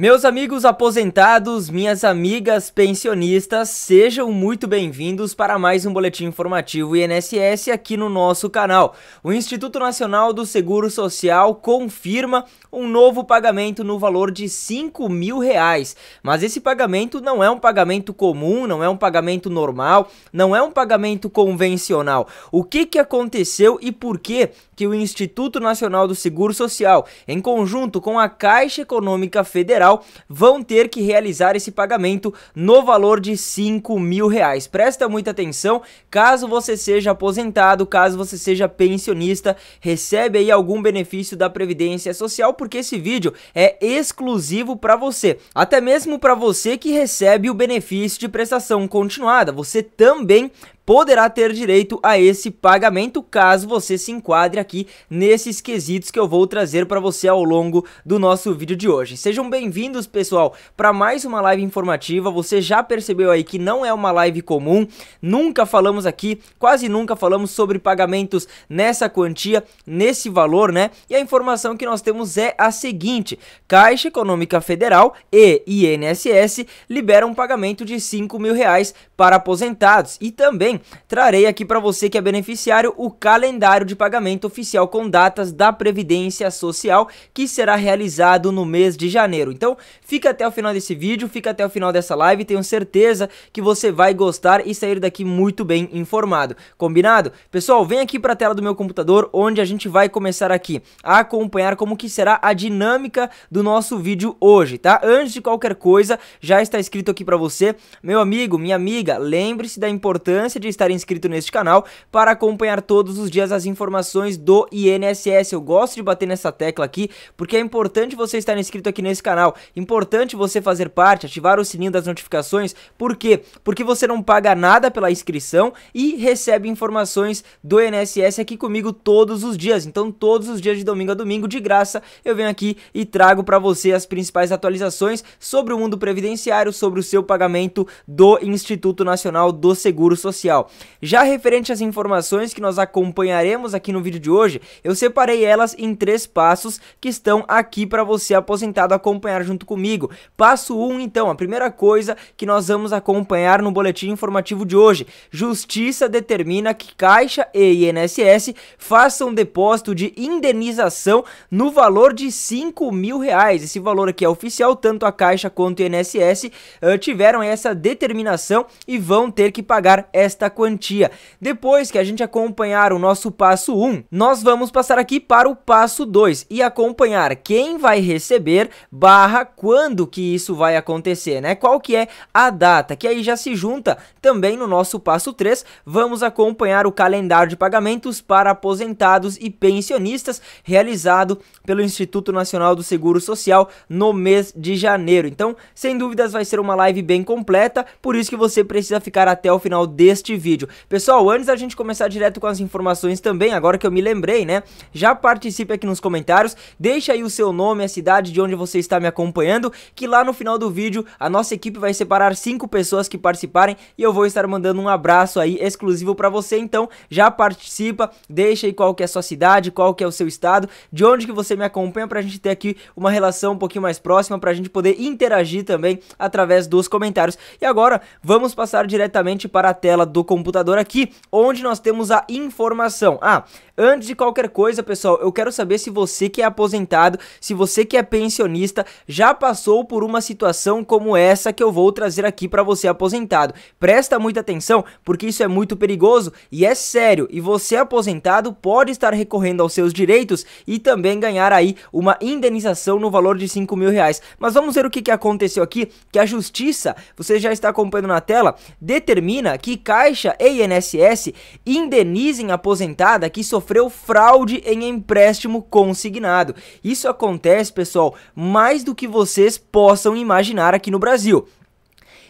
Meus amigos aposentados, minhas amigas pensionistas, sejam muito bem-vindos para mais um boletim informativo INSS aqui no nosso canal. O Instituto Nacional do Seguro Social confirma um novo pagamento no valor de 5 mil reais, mas esse pagamento não é um pagamento comum, não é um pagamento normal, não é um pagamento convencional. O que que aconteceu e por que que o Instituto Nacional do Seguro Social, em conjunto com a Caixa Econômica Federal, vão ter que realizar esse pagamento no valor de 5 mil reais. Presta muita atenção, caso você seja aposentado, caso você seja pensionista, recebe aí algum benefício da Previdência Social, porque esse vídeo é exclusivo para você. Até mesmo para você que recebe o benefício de prestação continuada, você também poderá ter direito a esse pagamento caso você se enquadre aqui nesses quesitos que eu vou trazer para você ao longo do nosso vídeo de hoje. Sejam bem-vindos, pessoal, para mais uma live informativa. Você já percebeu aí que não é uma live comum, nunca falamos aqui, quase nunca falamos sobre pagamentos nessa quantia, nesse valor, né? E a informação que nós temos é a seguinte: Caixa Econômica Federal e INSS liberam um pagamento de 5 mil reais para aposentados e também trarei aqui para você que é beneficiário o calendário de pagamento oficial com datas da Previdência Social que será realizado no mês de janeiro. Então, fica até o final desse vídeo, fica até o final dessa live, tenho certeza que você vai gostar e sair daqui muito bem informado. Combinado? Pessoal, vem aqui para a tela do meu computador onde a gente vai começar aqui a acompanhar como que será a dinâmica do nosso vídeo hoje, tá? Antes de qualquer coisa, já está escrito aqui para você, meu amigo, minha amiga, lembre-se da importância de de estar inscrito neste canal para acompanhar todos os dias as informações do INSS. Eu gosto de bater nessa tecla aqui porque é importante você estar inscrito aqui nesse canal, importante você fazer parte, ativar o sininho das notificações. Por quê? Porque você não paga nada pela inscrição e recebe informações do INSS aqui comigo todos os dias. Então, todos os dias de domingo a domingo, de graça, eu venho aqui e trago para você as principais atualizações sobre o mundo previdenciário, sobre o seu pagamento do Instituto Nacional do Seguro Social legal. Já referente às informações que nós acompanharemos aqui no vídeo de hoje, eu separei elas em três passos que estão aqui para você aposentado acompanhar junto comigo. Passo 1, um, então, a primeira coisa que nós vamos acompanhar no boletim informativo de hoje. Justiça determina que Caixa e INSS façam depósito de indenização no valor de 5 mil reais. Esse valor aqui é oficial, tanto a Caixa quanto o INSS uh, eh, tiveram essa determinação e vão ter que pagar esta esta quantia. Depois que a gente acompanhar o nosso passo 1, nós vamos passar aqui para o passo 2 e acompanhar quem vai receber barra quando que isso vai acontecer, né? Qual que é a data, que aí já se junta também no nosso passo 3, vamos acompanhar o calendário de pagamentos para aposentados e pensionistas realizado pelo Instituto Nacional do Seguro Social no mês de janeiro. Então, sem dúvidas vai ser uma live bem completa, por isso que você precisa ficar até o final deste este vídeo. Pessoal, antes da gente começar direto com as informações também, agora que eu me lembrei, né? Já participe aqui nos comentários, deixa aí o seu nome, a cidade de onde você está me acompanhando, que lá no final do vídeo a nossa equipe vai separar cinco pessoas que participarem e eu vou estar mandando um abraço aí exclusivo para você. Então, já participa, deixa aí qual que é a sua cidade, qual que é o seu estado, de onde que você me acompanha pra gente ter aqui uma relação um pouquinho mais próxima pra gente poder interagir também através dos comentários. E agora, vamos passar diretamente para a tela do do computador aqui, onde nós temos a informação. Ah, Antes de qualquer coisa, pessoal, eu quero saber se você que é aposentado, se você que é pensionista, já passou por uma situação como essa que eu vou trazer aqui para você aposentado. Presta muita atenção, porque isso é muito perigoso e é sério, e você aposentado pode estar recorrendo aos seus direitos e também ganhar aí uma indenização no valor de 5 mil reais. Mas vamos ver o que, que aconteceu aqui, que a justiça, você já está acompanhando na tela, determina que Caixa e INSS indenizem aposentada que sofreu sofreu fraude em empréstimo consignado. Isso acontece, pessoal, mais do que vocês possam imaginar aqui no Brasil.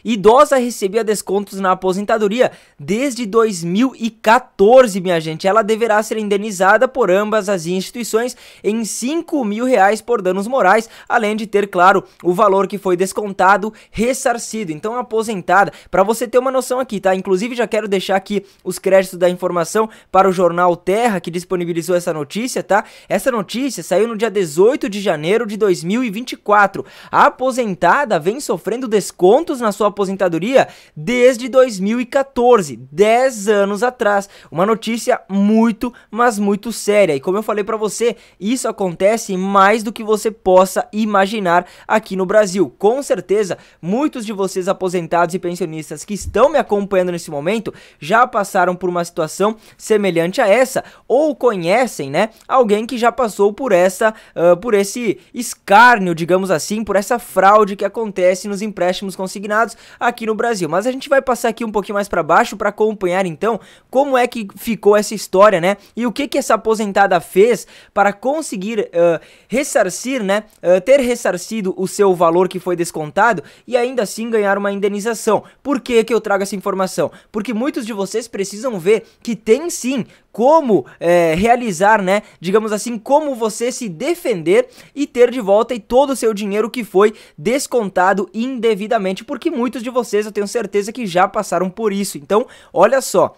Idosa recebia descontos na aposentadoria desde 2014, minha gente. Ela deverá ser indenizada por ambas as instituições em 5 mil reais por danos morais, além de ter, claro, o valor que foi descontado ressarcido. Então, aposentada, para você ter uma noção aqui, tá? Inclusive, já quero deixar aqui os créditos da informação para o jornal Terra, que disponibilizou essa notícia, tá? Essa notícia saiu no dia 18 de janeiro de 2024. A aposentada vem sofrendo descontos na sua aposentadoria desde 2014, 10 anos atrás. Uma notícia muito, mas muito séria. E como eu falei para você, isso acontece mais do que você possa imaginar aqui no Brasil. Com certeza, muitos de vocês aposentados e pensionistas que estão me acompanhando nesse momento já passaram por uma situação semelhante a essa ou conhecem, né, alguém que já passou por essa, uh, por esse escárnio, digamos assim, por essa fraude que acontece nos empréstimos consignados aqui no Brasil. Mas a gente vai passar aqui um pouquinho mais para baixo para acompanhar então como é que ficou essa história, né? E o que que essa aposentada fez para conseguir uh, ressarcir, né? Uh, ter ressarcido o seu valor que foi descontado e ainda assim ganhar uma indenização. Por que que eu trago essa informação? Porque muitos de vocês precisam ver que tem sim como é, realizar, né? Digamos assim, como você se defender e ter de volta todo o seu dinheiro que foi descontado indevidamente, porque muitos muitos de vocês eu tenho certeza que já passaram por isso. Então, olha só,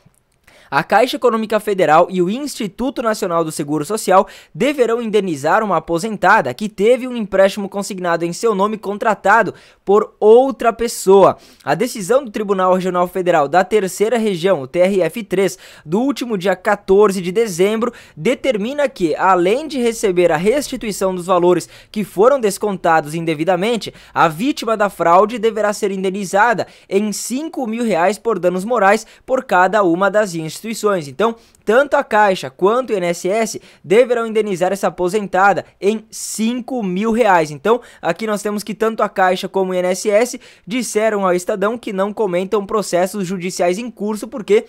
a Caixa Econômica Federal e o Instituto Nacional do Seguro Social deverão indenizar uma aposentada que teve um empréstimo consignado em seu nome contratado por outra pessoa. A decisão do Tribunal Regional Federal da Terceira Região, o TRF3, do último dia 14 de dezembro, determina que, além de receber a restituição dos valores que foram descontados indevidamente, a vítima da fraude deverá ser indenizada em 5 mil reais por danos morais por cada uma das instituições instituições. Então, tanto a Caixa quanto o INSS deverão indenizar essa aposentada em 5 mil reais. Então, aqui nós temos que tanto a Caixa como o INSS disseram ao Estadão que não comentam processos judiciais em curso porque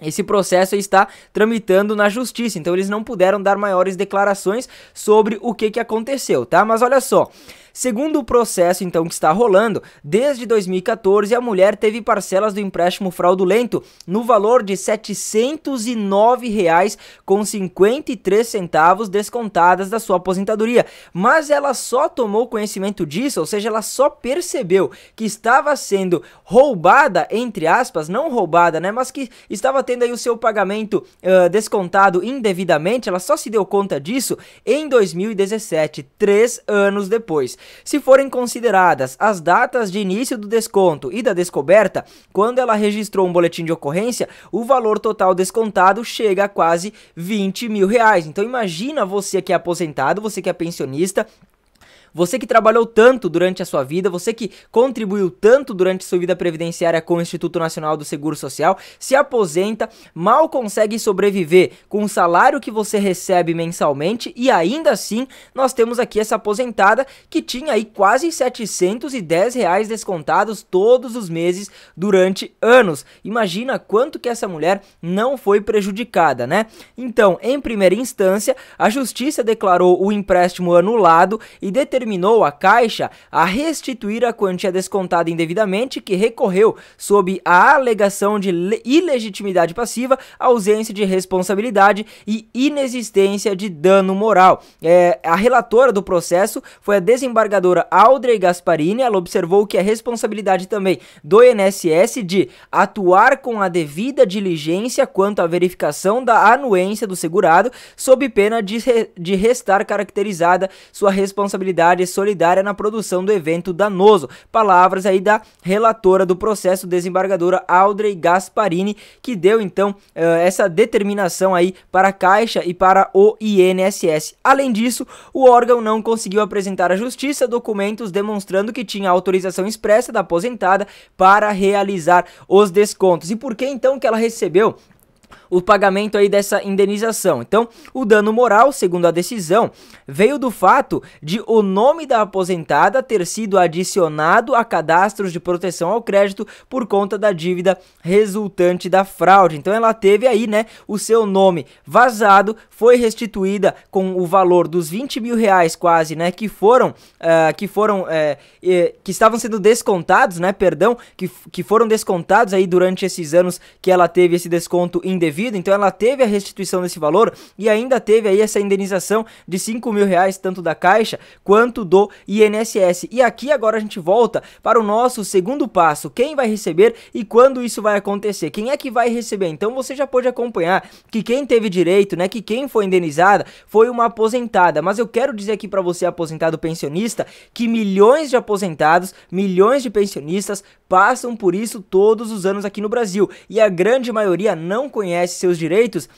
esse processo está tramitando na justiça, então eles não puderam dar maiores declarações sobre o que, que aconteceu, tá? Mas olha só, Segundo o processo então que está rolando, desde 2014 a mulher teve parcelas do empréstimo fraudulento no valor de R$ 709,53 descontadas da sua aposentadoria, mas ela só tomou conhecimento disso, ou seja, ela só percebeu que estava sendo roubada entre aspas, não roubada, né, mas que estava tendo aí o seu pagamento uh, descontado indevidamente, ela só se deu conta disso em 2017, três anos depois. Se forem consideradas as datas de início do desconto e da descoberta, quando ela registrou um boletim de ocorrência, o valor total descontado chega a quase 20 mil reais. Então imagina você que é aposentado, você que é pensionista, você que trabalhou tanto durante a sua vida, você que contribuiu tanto durante sua vida previdenciária com o Instituto Nacional do Seguro Social, se aposenta, mal consegue sobreviver com o salário que você recebe mensalmente e ainda assim nós temos aqui essa aposentada que tinha aí quase 710 reais descontados todos os meses durante anos. Imagina quanto que essa mulher não foi prejudicada, né? Então, em primeira instância, a justiça declarou o empréstimo anulado e determinou determinou a Caixa a restituir a quantia descontada indevidamente que recorreu sob a alegação de ilegitimidade passiva, ausência de responsabilidade e inexistência de dano moral. É, a relatora do processo foi a desembargadora Audrey Gasparini. Ela observou que a responsabilidade também do INSS de atuar com a devida diligência quanto à verificação da anuência do segurado, sob pena de, de restar caracterizada sua responsabilidade atividade solidária na produção do evento danoso. Palavras aí da relatora do processo, desembargadora Audrey Gasparini, que deu então eh, essa determinação aí para a Caixa e para o INSS. Além disso, o órgão não conseguiu apresentar à justiça documentos demonstrando que tinha autorização expressa da aposentada para realizar os descontos. E por que então que ela recebeu o pagamento aí dessa indenização. Então, o dano moral, segundo a decisão, veio do fato de o nome da aposentada ter sido adicionado a cadastros de proteção ao crédito por conta da dívida resultante da fraude. Então, ela teve aí, né, o seu nome vazado, foi restituída com o valor dos 20 mil reais quase, né, que foram, uh, que foram, uh, que estavam sendo descontados, né, perdão, que, que foram descontados aí durante esses anos que ela teve esse desconto em indevido, então ela teve a restituição desse valor e ainda teve aí essa indenização de 5 mil reais, tanto da Caixa quanto do INSS. E aqui agora a gente volta para o nosso segundo passo, quem vai receber e quando isso vai acontecer, quem é que vai receber. Então você já pode acompanhar que quem teve direito, né, que quem foi indenizada foi uma aposentada, mas eu quero dizer aqui para você aposentado pensionista que milhões de aposentados, milhões de pensionistas passam por isso todos os anos aqui no Brasil e a grande maioria não conhece conhece seus direitos,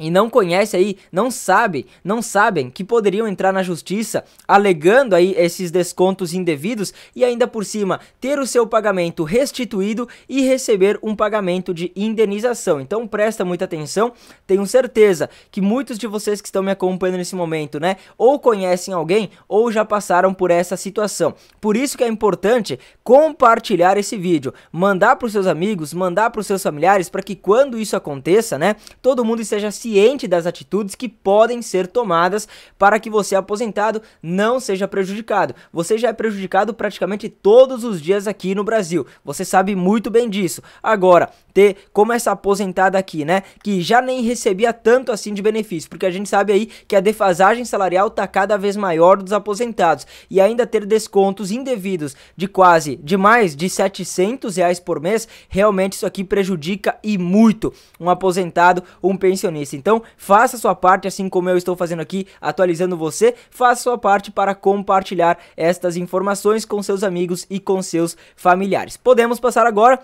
e não conhece aí, não sabe, não sabem que poderiam entrar na justiça alegando aí esses descontos indevidos e ainda por cima ter o seu pagamento restituído e receber um pagamento de indenização. Então presta muita atenção, tenho certeza que muitos de vocês que estão me acompanhando nesse momento, né, ou conhecem alguém ou já passaram por essa situação. Por isso que é importante compartilhar esse vídeo, mandar para os seus amigos, mandar para os seus familiares para que quando isso aconteça, né, todo mundo esteja ciente das atitudes que podem ser tomadas para que você aposentado não seja prejudicado. Você já é prejudicado praticamente todos os dias aqui no Brasil. Você sabe muito bem disso. Agora, ter como essa aposentada aqui, né? Que já nem recebia tanto assim de benefício, porque a gente sabe aí que a defasagem salarial tá cada vez maior dos aposentados e ainda ter descontos indevidos de quase, de mais de 700 reais por mês, realmente isso aqui prejudica e muito um aposentado, um pensionista. Então, faça sua parte, assim como eu estou fazendo aqui, atualizando você, faça sua parte para compartilhar estas informações com seus amigos e com seus familiares. Podemos passar agora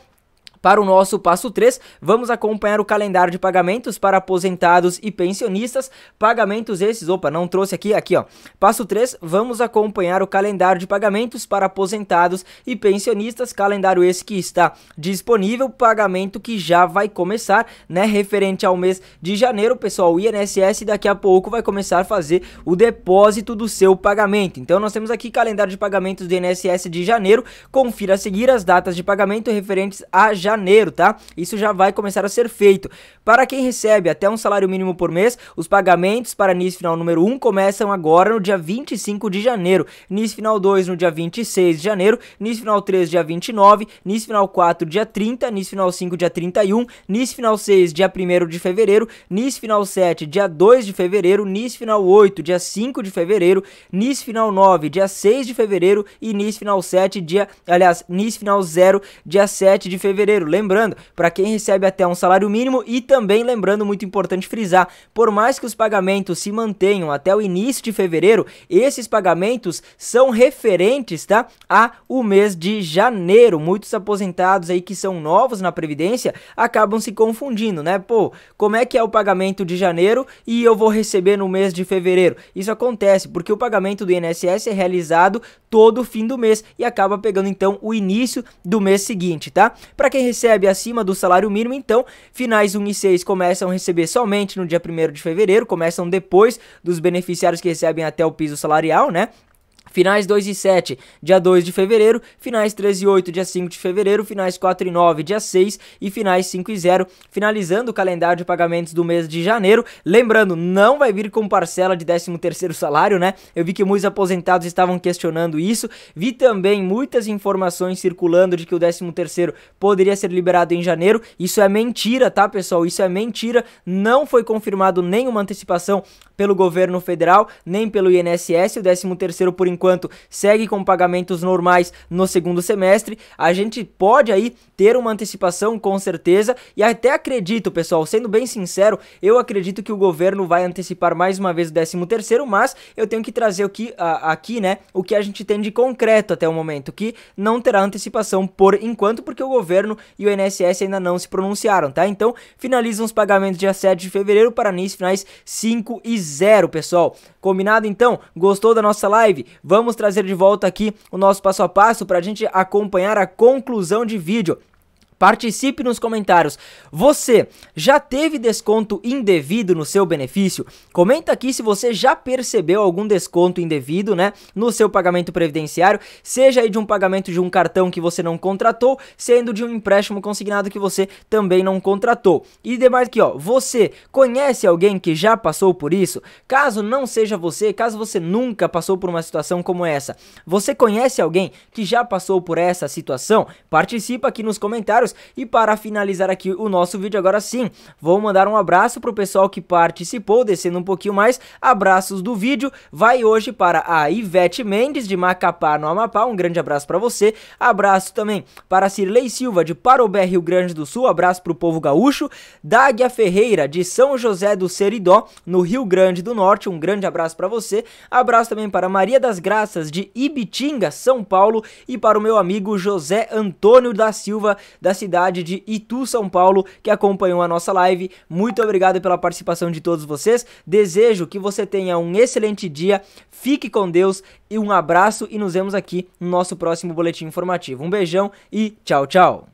para o nosso passo 3, vamos acompanhar o calendário de pagamentos para aposentados e pensionistas. Pagamentos esses, opa, não trouxe aqui, aqui ó. Passo 3, vamos acompanhar o calendário de pagamentos para aposentados e pensionistas. Calendário esse que está disponível, pagamento que já vai começar, né, referente ao mês de janeiro, pessoal. O INSS daqui a pouco vai começar a fazer o depósito do seu pagamento. Então nós temos aqui calendário de pagamentos do INSS de janeiro. Confira a seguir as datas de pagamento referentes a janeiro janeiro, tá? Isso já vai começar a ser feito. Para quem recebe até um salário mínimo por mês, os pagamentos para NIS final número 1 começam agora no dia 25 de janeiro, NIS final 2 no dia 26 de janeiro, NIS final 3 dia 29, NIS final 4 dia 30, NIS final 5 dia 31, NIS final 6 dia 1 de fevereiro, NIS final 7 dia 2 de fevereiro, NIS final 8 dia 5 de fevereiro, NIS final 9 dia 6 de fevereiro e NIS final 7 dia, aliás, NIS final 0 dia 7 de fevereiro salário. Lembrando, para quem recebe até um salário mínimo e também lembrando, muito importante frisar, por mais que os pagamentos se mantenham até o início de fevereiro, esses pagamentos são referentes, tá, a o mês de janeiro. Muitos aposentados aí que são novos na previdência acabam se confundindo, né? Pô, como é que é o pagamento de janeiro e eu vou receber no mês de fevereiro? Isso acontece porque o pagamento do INSS é realizado todo fim do mês e acaba pegando então o início do mês seguinte, tá? Para quem recebe acima do salário mínimo, então finais 1 e 6 começam a receber somente no dia 1 de fevereiro, começam depois dos beneficiários que recebem até o piso salarial, né? Finais 2 e 7, dia 2 de fevereiro, finais 3 e 8, dia 5 de fevereiro, finais 4 e 9, dia 6 e finais 5 e 0, finalizando o calendário de pagamentos do mês de janeiro. Lembrando, não vai vir com parcela de 13 salário, né? Eu vi que muitos aposentados estavam questionando isso. Vi também muitas informações circulando de que o 13 poderia ser liberado em janeiro. Isso é mentira, tá, pessoal? Isso é mentira. Não foi confirmado nenhuma antecipação pelo governo federal, nem pelo INSS. O 13 por enquanto enquanto segue com pagamentos normais no segundo semestre. A gente pode aí ter uma antecipação com certeza e até acredito, pessoal, sendo bem sincero, eu acredito que o governo vai antecipar mais uma vez o 13 terceiro, mas eu tenho que trazer o que, aqui, né, o que a gente tem de concreto até o momento, que não terá antecipação por enquanto, porque o governo e o INSS ainda não se pronunciaram, tá? Então, finalizam os pagamentos dia 7 de fevereiro para início finais 5 e 0, pessoal. Combinado então? Gostou da nossa live? Vamos vamos trazer de volta aqui o nosso passo a passo para a gente acompanhar a conclusão de vídeo. Participe nos comentários. Você já teve desconto indevido no seu benefício? Comenta aqui se você já percebeu algum desconto indevido, né, no seu pagamento previdenciário, seja aí de um pagamento de um cartão que você não contratou, sendo de um empréstimo consignado que você também não contratou. E demais aqui, ó, você conhece alguém que já passou por isso? Caso não seja você, caso você nunca passou por uma situação como essa, você conhece alguém que já passou por essa situação? Participa aqui nos comentários comentários. E para finalizar aqui o nosso vídeo, agora sim, vou mandar um abraço para o pessoal que participou, descendo um pouquinho mais. Abraços do vídeo, vai hoje para a Ivete Mendes, de Macapá, no Amapá. Um grande abraço para você. Abraço também para Cirlei Silva, de Parobé, Rio Grande do Sul. Abraço para o povo gaúcho. Dáguia Ferreira, de São José do Seridó, no Rio Grande do Norte. Um grande abraço para você. Abraço também para Maria das Graças, de Ibitinga, São Paulo. E para o meu amigo José Antônio da Silva, da cidade de Itu, São Paulo, que acompanhou a nossa live. Muito obrigado pela participação de todos vocês. Desejo que você tenha um excelente dia, fique com Deus e um abraço e nos vemos aqui no nosso próximo boletim informativo. Um beijão e tchau, tchau.